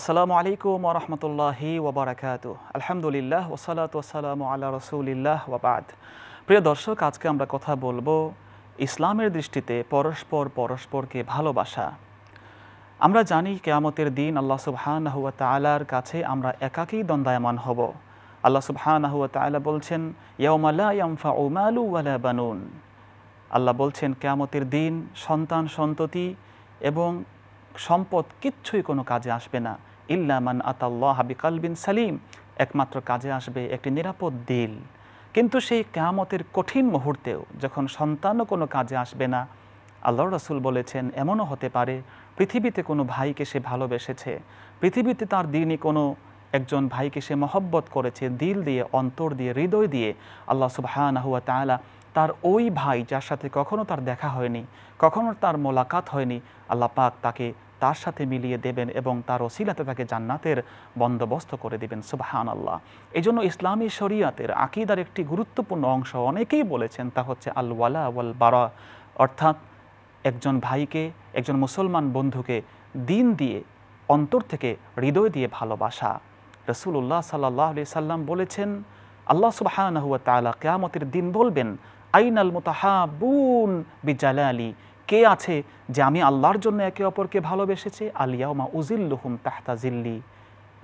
আসসালামু আলাইকুম রহমতুল্লাহি ওবরাকাত আলহামদুলিল্লাহ ওসালাত ওসালাম আল্লাহ রসুলিল্লাহ ওবাদ প্রিয় দর্শক আজকে আমরা কথা বলবো ইসলামের দৃষ্টিতে পরস্পর পরস্পরকে ভালোবাসা আমরা জানি কেয়ামতের দিন আল্লাহ সুবহান হুয়া তালার কাছে আমরা একাকেই দণ্ডায়মান হব আল্লাহ সুবহান হুয়া তালা বলছেন ইয়ামালা ইয়ামফা ওয়ালা বানুন আল্লাহ বলছেন কেয়ামতের দিন সন্তান সন্ততি এবং সম্পদ কিচ্ছুই কোনো কাজে আসবে না ইল্লামান আতাল্লাহ হাবিকাল বিন সালিম একমাত্র কাজে আসবে একটি নিরাপদ দিল কিন্তু সেই কেয়ামতের কঠিন মুহূর্তেও যখন সন্তানও কোনো কাজে আসবে না আল্লাহ রসুল বলেছেন এমনও হতে পারে পৃথিবীতে কোনো ভাইকে সে ভালোবেসেছে পৃথিবীতে তার দিনই কোনো একজন ভাইকে সে মহব্বত করেছে দিল দিয়ে অন্তর দিয়ে হৃদয় দিয়ে আল্লাহ সুবাহ হুয়া তালা তার ওই ভাই যার সাথে কখনো তার দেখা হয়নি কখনো তার মোলাকাত হয়নি আল্লাহ পাক তাকে তার সাথে মিলিয়ে দেবেন এবং তার ওসিলাতে তাকে জান্নাতের বন্দোবস্ত করে দেবেন সুবাহান আল্লাহ এই জন্য ইসলামী শরিয়াতের আকিদার একটি গুরুত্বপূর্ণ অংশ অনেকেই বলেছেন তা হচ্ছে আল ওয়ালা ওয়াল বারা অর্থাৎ একজন ভাইকে একজন মুসলমান বন্ধুকে দিন দিয়ে অন্তর থেকে হৃদয় দিয়ে ভালোবাসা রসুল্লাহ সাল্লাহ সাল্লাম বলেছেন আল্লাহ সুবাহান হুয়া তালা কেয়ামতের দিন বলবেন আইনাল মোতাহাবুন আলী কে আছে যে আমি আল্লাহর জন্য একে অপরকে ভালোবেসেছি আলিয়াউমা উজিল্লুহুম তাহতা জিল্লি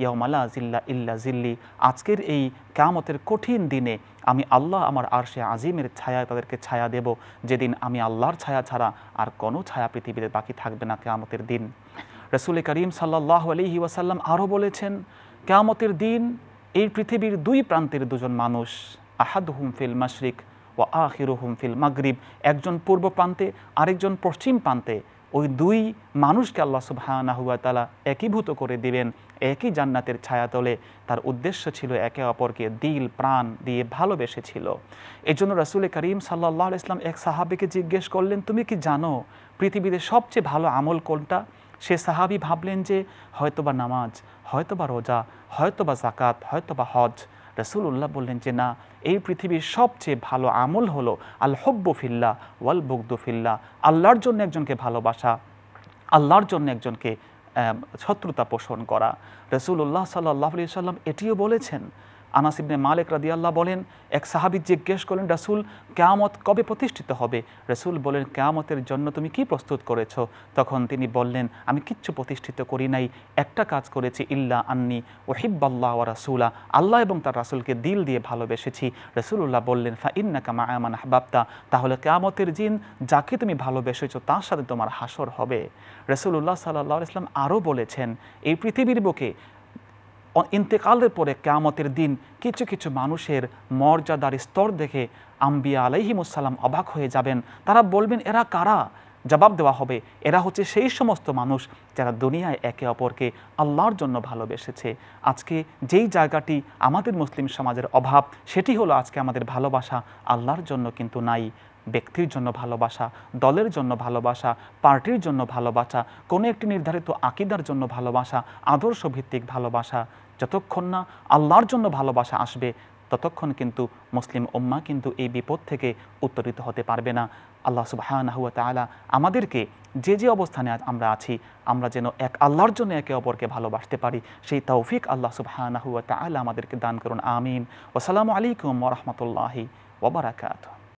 ইয়ামালা জিল্লা ইল্লা জিল্লি আজকের এই কামতের কঠিন দিনে আমি আল্লাহ আমার আরশে আজিমের ছায়া তাদেরকে ছায়া দেব যেদিন আমি আল্লাহর ছায়া ছাড়া আর কোনো ছায়া পৃথিবীতে বাকি থাকবে না কেয়ামতের দিন রসুল করিম সাল্লাহ আলি ওয়াসাল্লাম আরও বলেছেন কেয়ামতের দিন এই পৃথিবীর দুই প্রান্তের দুজন মানুষ আহাদ হুম ফিল মাশরিক ও আহিরুহুম ফিল মাগরীব একজন পূর্ব প্রান্তে আরেকজন পশ্চিম প্রান্তে ওই দুই মানুষকে আল্লাহ সুবাহানাহুয়া তালা একীভূত করে দিবেন একই জান্নাতের ছায়াতলে তার উদ্দেশ্য ছিল একে অপরকে দিল প্রাণ দিয়ে ভালোবেসেছিল এই জন্য রাসুল করিম সাল্লাহ ইসলাম এক সাহাবিকে জিজ্ঞেস করলেন তুমি কি জানো পৃথিবীতে সবচেয়ে ভালো আমল কোনটা সে সাহাবি ভাবলেন যে হয়তোবা নামাজ হয়তোবা রোজা হয়তোবা জাকাত হয়তোবা হজ উল্লাহ বললেন যে না এই পৃথিবীর সবচেয়ে ভালো আমল হলো আল হব্বফিল্লা ওয়াল বুগদু আল্লাহর জন্য একজনকে ভালোবাসা আল্লাহর জন্য একজনকে শত্রুতা পোষণ করা রসুল্লাহ সাল্লাহ সাল্লাম এটিও বলেছেন আনাসিবনে মালিক রাদিয়াল্লাহ বলেন এক সাহাবি জিজ্ঞেস করেন রাসুল কেয়ামত কবে প্রতিষ্ঠিত হবে রাসুল বলেন কেয়ামতের জন্য তুমি কি প্রস্তুত করেছ তখন তিনি বললেন আমি কিচ্ছু প্রতিষ্ঠিত করি নাই একটা কাজ করেছি ইল্লা আন্নি ওহিব্বাল্লাহ ও রাসুলা আল্লাহ এবং তার রাসুলকে দিল দিয়ে ভালোবেসেছি রসুল্লাহ বললেন ফা ইন্না কামা হাবাবতা তাহলে কেয়ামতের জিন যাকে তুমি ভালোবেসেছ তার সাথে তোমার হাসর হবে রসুল্লাহ সাল্লাহ ইসলাম আরও বলেছেন এই পৃথিবীর বুকে ইন্তেকালের পরে কেয়ামতের দিন কিছু কিছু মানুষের মর্যাদার স্তর দেখে আম্বিয়া আলাইহিমুসাল্লাম অবাক হয়ে যাবেন তারা বলবেন এরা কারা জবাব দেওয়া হবে এরা হচ্ছে সেই সমস্ত মানুষ যারা দুনিয়ায় একে অপরকে আল্লাহর জন্য ভালোবেসেছে আজকে যেই জায়গাটি আমাদের মুসলিম সমাজের অভাব সেটি হলো আজকে আমাদের ভালোবাসা আল্লাহর জন্য কিন্তু নাই ব্যক্তির জন্য ভালোবাসা দলের জন্য ভালোবাসা পার্টির জন্য ভালোবাসা কোনো একটি নির্ধারিত আকিদার জন্য ভালোবাসা আদর্শভিত্তিক ভালোবাসা যতক্ষণ না আল্লাহর জন্য ভালোবাসা আসবে ততক্ষণ কিন্তু মুসলিম উম্মা কিন্তু এই বিপদ থেকে উত্তরিত হতে পারবে না আল্লাহ সুবাহানাহুয়া তালা আমাদেরকে যে যে অবস্থানে আমরা আছি আমরা যেন এক আল্লাহর জন্য একে অপরকে ভালোবাসতে পারি সেই তৌফিক আল্লাহ সুবাহানাহুয়া তালা আমাদেরকে দান করুন আমিন ওসালামু আলাইকুম ওরহমতুল্লাহি ওবরাকাত